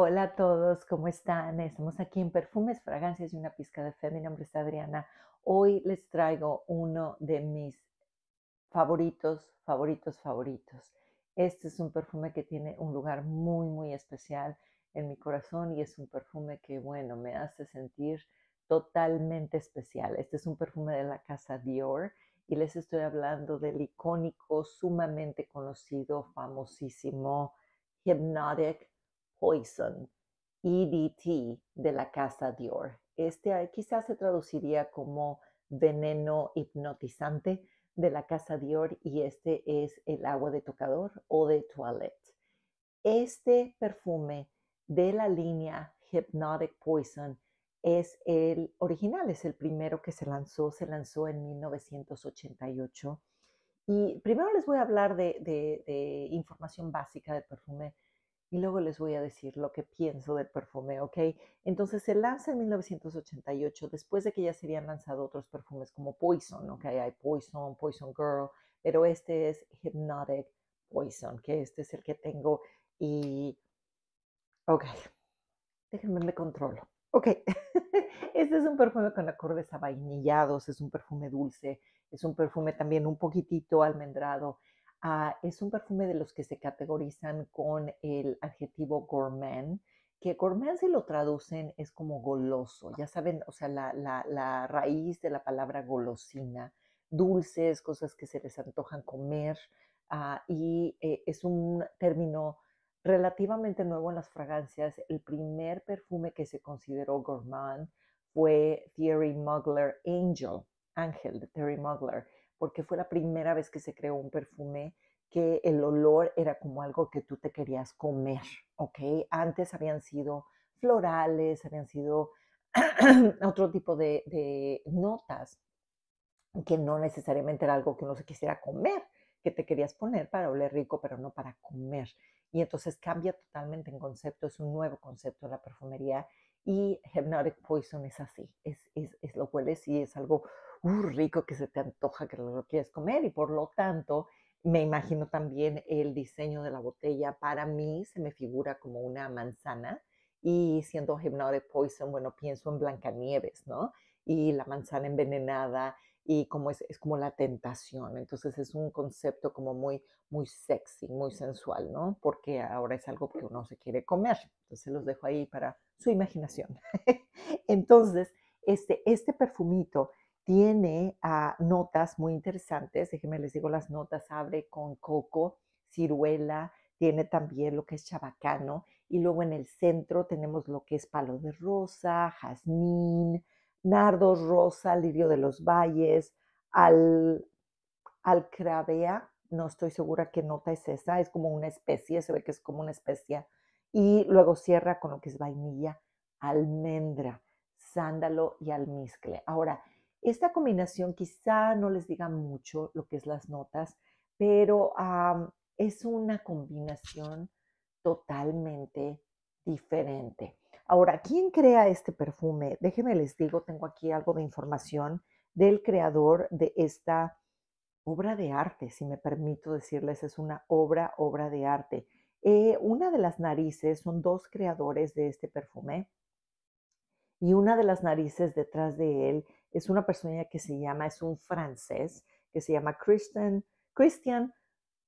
Hola a todos, ¿cómo están? Estamos aquí en Perfumes, Fragancias y una pizca de fe. Mi nombre es Adriana. Hoy les traigo uno de mis favoritos, favoritos, favoritos. Este es un perfume que tiene un lugar muy, muy especial en mi corazón y es un perfume que, bueno, me hace sentir totalmente especial. Este es un perfume de la casa Dior y les estoy hablando del icónico, sumamente conocido, famosísimo Hypnotic Poison, EDT de la casa Dior. Este quizás se traduciría como veneno hipnotizante de la casa Dior y este es el agua de tocador o de toilette. Este perfume de la línea Hypnotic Poison es el original, es el primero que se lanzó, se lanzó en 1988. Y primero les voy a hablar de información básica del perfume y luego les voy a decir lo que pienso del perfume, ¿ok? Entonces se lanza en 1988, después de que ya se habían lanzado otros perfumes como Poison, ¿ok? Hay Poison, Poison Girl, pero este es Hypnotic Poison, que este es el que tengo y... Ok, déjenme, me controlo. Ok, este es un perfume con acordes avainillados, es un perfume dulce, es un perfume también un poquitito almendrado, Ah, es un perfume de los que se categorizan con el adjetivo gourmand, que gourmand se lo traducen es como goloso, ya saben, o sea, la, raíz de la palabra golosina, dulces, cosas que se les antojan comer, ah, y eh, es un término relativamente nuevo en las fragancias. El primer perfume que se consideró gourmand fue Thierry Mugler Angel, Angel de Thierry Mugler, porque fue la primera vez que se creó un perfume que el olor era como algo que tú te querías comer, ¿ok? Antes habían sido florales, habían sido otro tipo de, notas que no necesariamente era algo que uno se quisiera comer, que te querías poner para oler rico, pero no para comer. Y entonces cambia totalmente en concepto, es un nuevo concepto de la perfumería y Hypnotic Poison es así, es, es, es lo es y es algo uh, rico que se te antoja, que lo quieres comer y por lo tanto me imagino también el diseño de la botella. Para mí se me figura como una manzana y siendo Hypnotic de Poison, bueno, pienso en Blancanieves, ¿no? Y la manzana envenenada y como es, es como la tentación. Entonces es un concepto como muy, muy sexy, muy sensual, ¿no? Porque ahora es algo que uno se quiere comer. Entonces los dejo ahí para su imaginación. Entonces, este, este perfumito tiene ah, notas muy interesantes, déjenme les digo las notas, abre con coco, ciruela, tiene también lo que es chabacano y luego en el centro tenemos lo que es palo de rosa, jazmín, nardo rosa, lirio de los valles, al, alcravea, no estoy segura qué nota es esa, es como una especie, se ve que es como una especie y luego cierra con lo que es vainilla, almendra, sándalo y almizcle. Ahora, esta combinación quizá no les diga mucho lo que es las notas, pero es una combinación totalmente diferente. Ahora, ¿quién crea este perfume? Déjenme les digo, tengo aquí algo de información del creador de esta obra de arte, si me permito decirles, es una obra, obra de arte. Eh, una de las narices, son dos creadores de este perfume, y una de las narices detrás de él es una persona que se llama, es un francés, que se llama Christian, Christian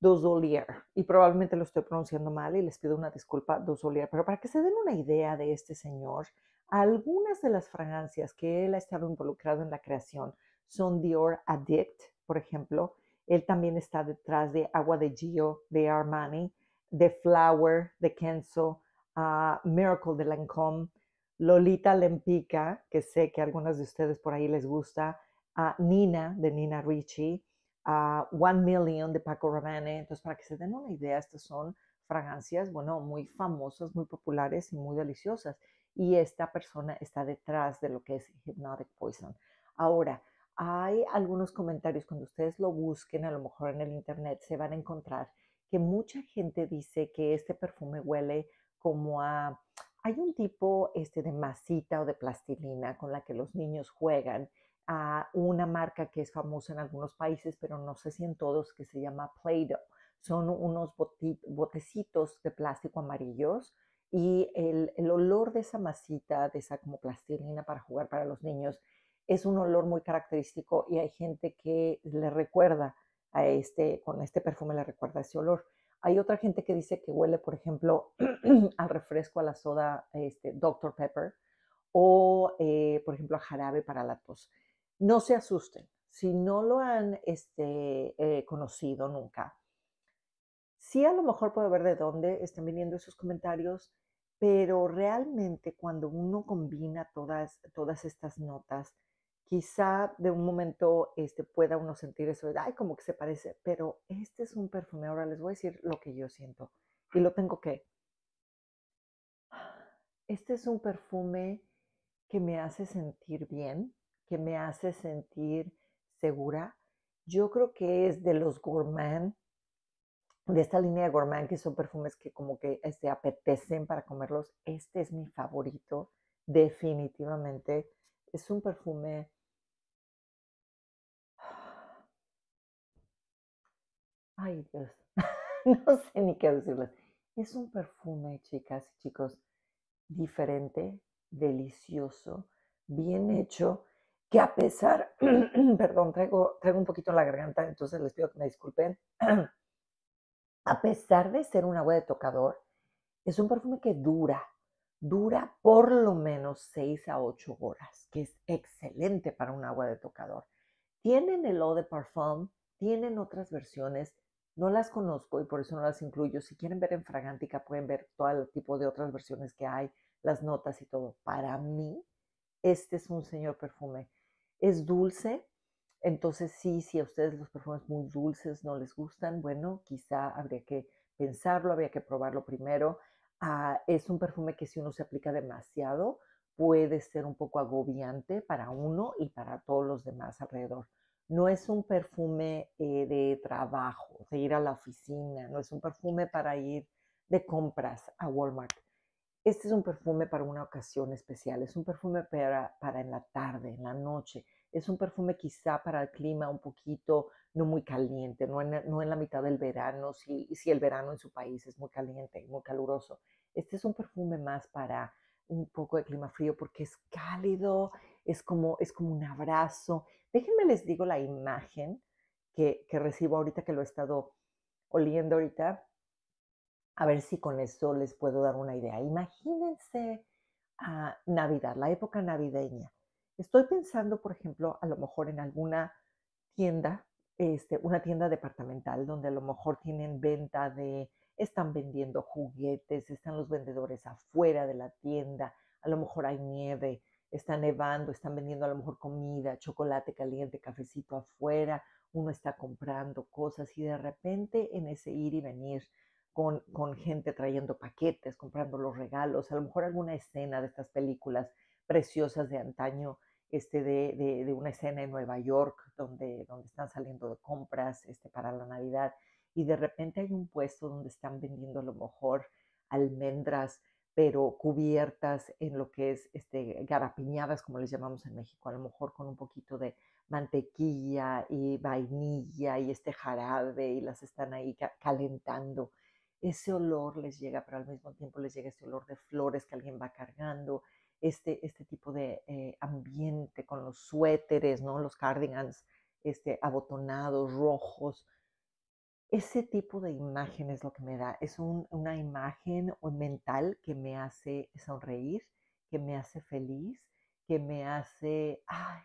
Dosolier. Y probablemente lo estoy pronunciando mal y les pido una disculpa, Dosolier. Pero para que se den una idea de este señor, algunas de las fragancias que él ha estado involucrado en la creación son Dior Addict, por ejemplo. Él también está detrás de Agua de Gio, de Armani, de Flower, de Kenzo, ah, Miracle de Lancôme, Lolita Lempica, que sé que a algunas de ustedes por ahí les gusta, a Nina de Nina Ricci, a One Million de Paco Rabanne. Entonces, para que se den una idea, estas son fragancias, bueno, muy famosas, muy populares y muy deliciosas. Y esta persona está detrás de lo que es Hypnotic Poison. Ahora, hay algunos comentarios, cuando ustedes lo busquen, a lo mejor en el Internet, se van a encontrar que mucha gente dice que este perfume huele como a hay un tipo este, de masita o de plastilina con la que los niños juegan, a una marca que es famosa en algunos países, pero no sé si en todos, que se llama Play-Doh. Son unos botecitos de plástico amarillos y el, olor de esa masita, de esa como plastilina para jugar para los niños, es un olor muy característico y hay gente que le recuerda a este, con este perfume le recuerda ese olor. Hay otra gente que dice que huele, por ejemplo, al refresco, a la soda este, Dr. Pepper o, eh, por ejemplo, a jarabe para la tos. No se asusten. Si no lo han este, eh, conocido nunca, sí a lo mejor puede ver de dónde están viniendo esos comentarios, pero realmente cuando uno combina todas, todas estas notas, Quizá de un momento este, pueda uno sentir eso, ay, como que se parece, pero este es un perfume. Ahora les voy a decir lo que yo siento y lo tengo que. Este es un perfume que me hace sentir bien, que me hace sentir segura. Yo creo que es de los gourmand, de esta línea de gourmand que son perfumes que como que este, apetecen para comerlos. Este es mi favorito, definitivamente. Es un perfume ay Dios, no sé ni qué decirles. Es un perfume, chicas y chicos, diferente, delicioso, bien hecho, que a pesar, perdón, traigo, traigo un poquito en la garganta, entonces les pido que me disculpen. a pesar de ser un agua de tocador, es un perfume que dura, dura por lo menos 6 a 8 horas, que es excelente para un agua de tocador. Tienen el eau de parfum, tienen otras versiones, no las conozco y por eso no las incluyo. Si quieren ver en fragántica pueden ver todo el tipo de otras versiones que hay, las notas y todo. Para mí, este es un señor perfume. Es dulce, entonces sí, si a ustedes los perfumes muy dulces no les gustan, bueno, quizá habría que pensarlo, habría que probarlo primero. Ah, es un perfume que si uno se aplica demasiado puede ser un poco agobiante para uno y para todos los demás alrededor no es un perfume eh, de trabajo, de ir a la oficina, no es un perfume para ir de compras a Walmart. Este es un perfume para una ocasión especial, es un perfume para, para en la tarde, en la noche, es un perfume quizá para el clima un poquito no muy caliente, no en, no en la mitad del verano, si, si el verano en su país es muy caliente, muy caluroso. Este es un perfume más para un poco de clima frío porque es cálido, es como, es como un abrazo. Déjenme les digo la imagen que, que recibo ahorita que lo he estado oliendo ahorita. A ver si con eso les puedo dar una idea. Imagínense a ah, Navidad, la época navideña. Estoy pensando, por ejemplo, a lo mejor en alguna tienda, este, una tienda departamental donde a lo mejor tienen venta de, están vendiendo juguetes, están los vendedores afuera de la tienda, a lo mejor hay nieve, está nevando, están vendiendo a lo mejor comida, chocolate caliente, cafecito afuera, uno está comprando cosas y de repente en ese ir y venir con, gente trayendo paquetes, comprando los regalos, a lo mejor alguna escena de estas películas preciosas de antaño, este, de, una escena en Nueva York donde, donde están saliendo de compras este, para la Navidad y de repente hay un puesto donde están vendiendo a lo mejor almendras pero cubiertas en lo que es este, garapiñadas, como les llamamos en México, a lo mejor con un poquito de mantequilla y vainilla y este jarabe y las están ahí calentando. Ese olor les llega, pero al mismo tiempo les llega este olor de flores que alguien va cargando, este, este tipo de eh, ambiente con los suéteres, ¿no? los cardigans este, abotonados, rojos, ese tipo de imagen es lo que me da, es un, una imagen mental que me hace sonreír, que me hace feliz, que me hace ay,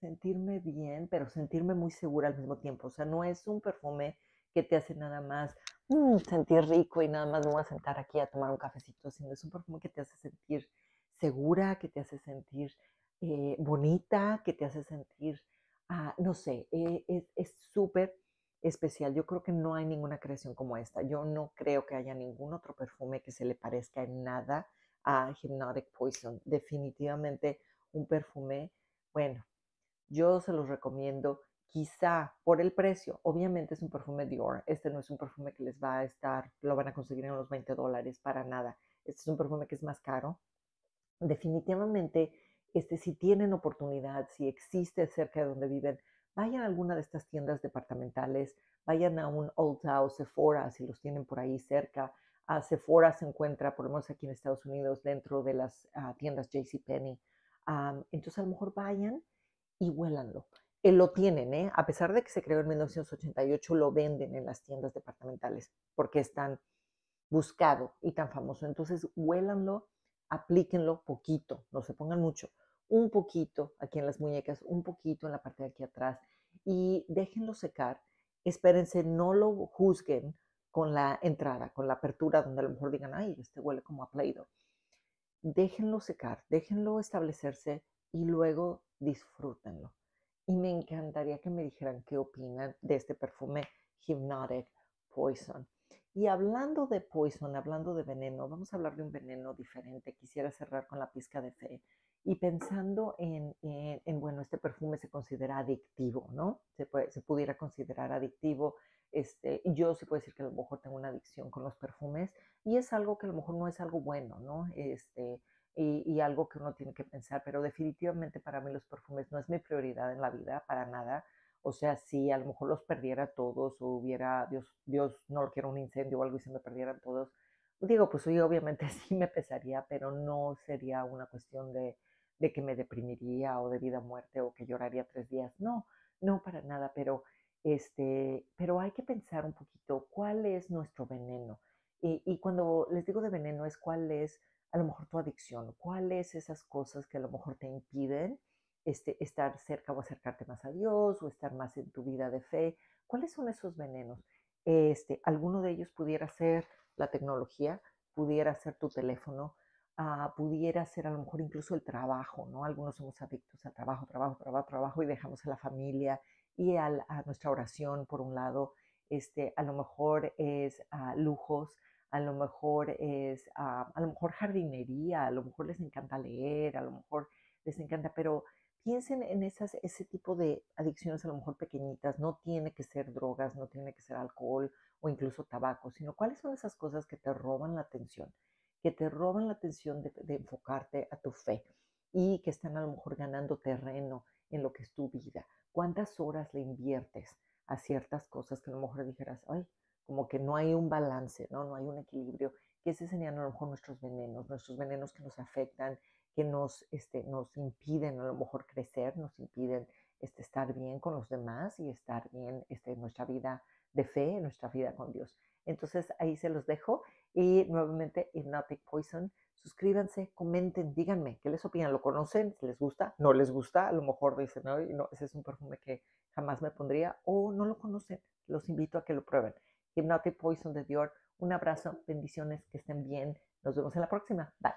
sentirme bien, pero sentirme muy segura al mismo tiempo. O sea, no es un perfume que te hace nada más mm, sentir rico y nada más me voy a sentar aquí a tomar un cafecito, sino es un perfume que te hace sentir segura, que te hace sentir eh, bonita, que te hace sentir, ah, no sé, eh, es súper especial. Yo creo que no hay ninguna creación como esta. Yo no creo que haya ningún otro perfume que se le parezca en nada a Hypnotic Poison. Definitivamente un perfume, bueno, yo se los recomiendo quizá por el precio. Obviamente es un perfume Dior. Este no es un perfume que les va a estar, lo van a conseguir en los 20 dólares para nada. Este es un perfume que es más caro. Definitivamente, este, si tienen oportunidad, si existe cerca de donde viven, vayan a alguna de estas tiendas departamentales, vayan a un Old o Sephora, si los tienen por ahí cerca. A Sephora se encuentra, por lo menos aquí en Estados Unidos, dentro de las ah, tiendas JCPenney. entonces, a lo mejor vayan y huélanlo. Eh, lo tienen, ¿eh? a pesar de que se creó en 1988, lo venden en las tiendas departamentales porque es tan buscado y tan famoso. Entonces, huélanlo, aplíquenlo poquito, no se pongan mucho un poquito aquí en las muñecas, un poquito en la parte de aquí atrás y déjenlo secar. Espérense, no lo juzguen con la entrada, con la apertura, donde a lo mejor digan, ay, este huele como a pleido. Déjenlo secar, déjenlo establecerse y luego disfrútenlo. Y me encantaría que me dijeran qué opinan de este perfume Hypnotic Poison. Y hablando de poison, hablando de veneno, vamos a hablar de un veneno diferente. Quisiera cerrar con la pizca de fe y pensando en, bueno, este perfume se considera adictivo, ¿no? Se, pudiera considerar adictivo. Este, yo sí puedo decir que a lo mejor tengo una adicción con los perfumes y es algo que a lo mejor no es algo bueno, ¿no? Este, y, algo que uno tiene que pensar, pero definitivamente para mí los perfumes no es mi prioridad en la vida, para nada. O sea, si a lo mejor los perdiera todos o hubiera, Dios, Dios no lo quiera, un incendio o algo y se me perdieran todos, digo, pues hoy obviamente sí me pesaría, pero no sería una cuestión de, de que me deprimiría o de vida muerte o que lloraría tres días. No, no para nada, pero, este, pero hay que pensar un poquito cuál es nuestro veneno. Y, y cuando les digo de veneno es cuál es a lo mejor tu adicción, cuáles esas cosas que a lo mejor te impiden este, estar cerca o acercarte más a Dios o estar más en tu vida de fe. ¿Cuáles son esos venenos? Este, alguno de ellos pudiera ser la tecnología, pudiera ser tu teléfono, Ah, pudiera ser a lo mejor incluso el trabajo, ¿no? Algunos somos adictos a trabajo, trabajo, trabajo, trabajo y dejamos a la familia y a nuestra oración por un lado, este, a lo mejor es ah, lujos, a lo mejor es, ah, a lo mejor jardinería, a lo mejor les encanta leer, a lo mejor les encanta, pero piensen en esas, ese tipo de adicciones a lo mejor pequeñitas, no tiene que ser drogas, no tiene que ser alcohol o incluso tabaco, sino cuáles son esas cosas que te roban la atención, que te roban la atención de, enfocarte a tu fe y que están a lo mejor ganando terreno en lo que es tu vida. ¿Cuántas horas le inviertes a ciertas cosas que a lo mejor dijeras, ay, como que no hay un balance, ¿no? No hay un equilibrio, que ese serían a lo mejor nuestros venenos, nuestros venenos que nos afectan, que nos, este, nos impiden a lo mejor crecer, nos impiden este, estar bien con los demás y estar bien este, en nuestra vida de fe, en nuestra vida con Dios. Entonces ahí se los dejo y nuevamente Hypnotic Poison. Suscríbanse, comenten, díganme qué les opinan, lo conocen, les gusta, no les gusta, a lo mejor dicen, no, ese es un perfume que jamás me pondría o no lo conocen, los invito a que lo prueben. Hypnotic Poison de Dior, un abrazo, bendiciones, que estén bien, nos vemos en la próxima, bye.